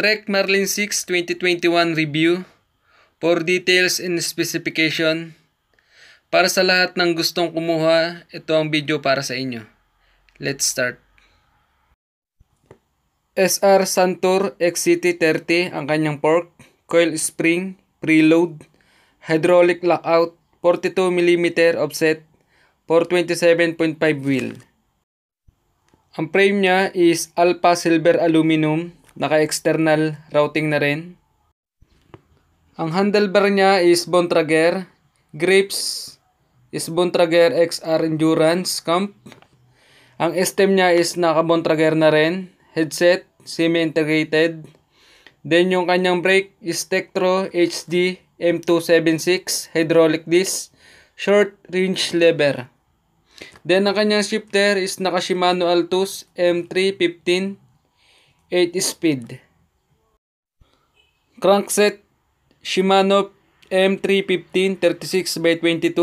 Trek Marlin 6 2021 Review For details and specification Para sa lahat ng gustong kumuha, ito ang video para sa inyo. Let's start. SR Santur XCT30 ang kanyang fork, coil spring, preload, hydraulic lockout, 42mm offset, 427.5 wheel. Ang frame niya is Alpha Silver Aluminum Naka-external routing na rin. Ang handlebar niya is Bontrager. Grips is Bontrager XR Endurance Comp. Ang stem niya is naka-Bontrager na rin. Headset, semi-integrated. Then yung kanyang brake is Tektro HD M276 hydraulic disc, short range lever. Then ang kanyang shifter is naka Shimano Altus M315 8 speed. Crankset Shimano M315 by 22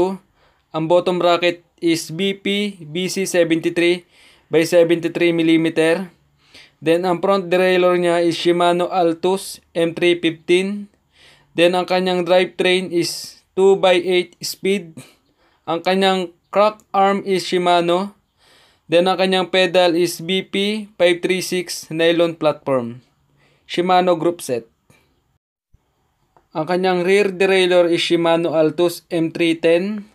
Ang bottom bracket is BP BC73 by 73 mm. Then ang front derailleur niya is Shimano Altus M315. Then ang kanyang drivetrain is 2 by 8 speed. Ang kanyang crank arm is Shimano Then ang kanyang pedal is BP 536 nylon platform. Shimano group set. Ang kanyang rear derailleur is Shimano Altus M310.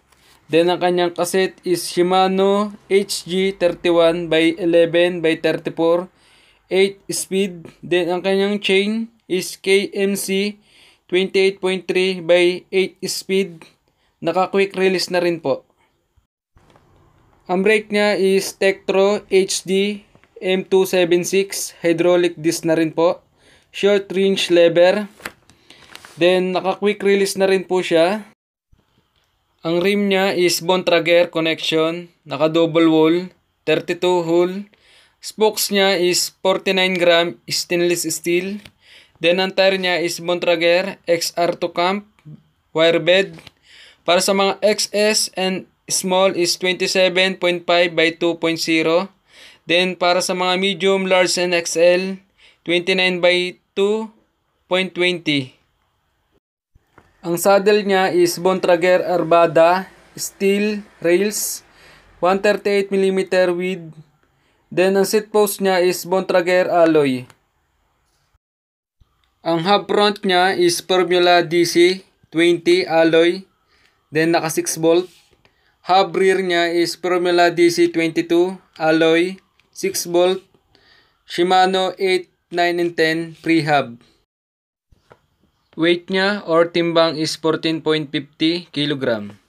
Then ang kanyang cassette is Shimano HG31 by 11 by 34 8 speed. Then ang kanyang chain is KMC 28.3 by 8 speed. Naka quick release na rin po. Ang brake niya is Tektro HD M276. Hydraulic disc na rin po. Short range lever. Then, naka-quick release na rin po siya. Ang rim niya is Bontrager connection, naka double wall, 32 hole. Spokes niya is 49 gram stainless steel. Then ang tire niya is Bontrager XR2 Camp wire bed. Para sa mga XS and small is 27.5 by 2.0. Then para sa mga medium, large, and XL, 29 by 2.20. Ang saddle niya is Bontrager Arbada, steel rails, 138mm width. Then ang seat post niya is Bontrager alloy. Ang hub front niya is Formula DC 20 alloy. Then naka 6 volt. Hub rear niya is Formula DC22 alloy 6 bolt Shimano 8, 9 and 10 prehab. Weight niya or timbang is 14.50 kg.